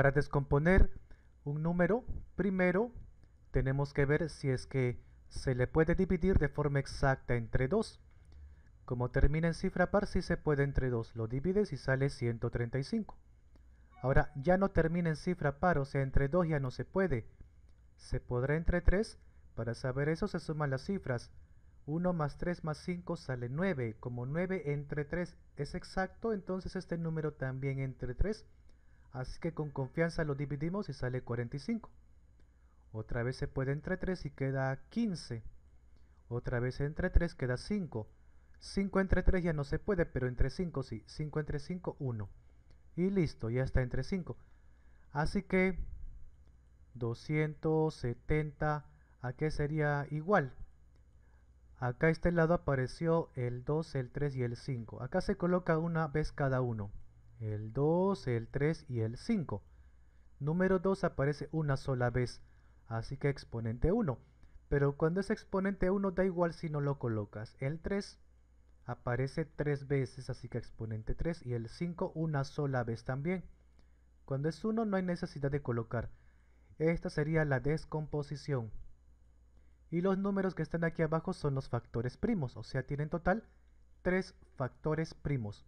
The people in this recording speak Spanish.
Para descomponer un número, primero tenemos que ver si es que se le puede dividir de forma exacta entre 2. Como termina en cifra par, si sí se puede entre 2. Lo divides y sale 135. Ahora, ya no termina en cifra par, o sea, entre 2 ya no se puede. Se podrá entre 3. Para saber eso se suman las cifras. 1 más 3 más 5 sale 9. Como 9 entre 3 es exacto, entonces este número también entre 3 Así que con confianza lo dividimos y sale 45. Otra vez se puede entre 3 y queda 15. Otra vez entre 3 queda 5. 5 entre 3 ya no se puede, pero entre 5 sí. 5 entre 5, 1. Y listo, ya está entre 5. Así que 270, ¿a qué sería igual? Acá a este lado apareció el 2, el 3 y el 5. Acá se coloca una vez cada uno el 2, el 3 y el 5. Número 2 aparece una sola vez, así que exponente 1. Pero cuando es exponente 1 da igual si no lo colocas. El 3 aparece 3 veces, así que exponente 3 y el 5 una sola vez también. Cuando es 1 no hay necesidad de colocar. Esta sería la descomposición. Y los números que están aquí abajo son los factores primos, o sea tienen total 3 factores primos.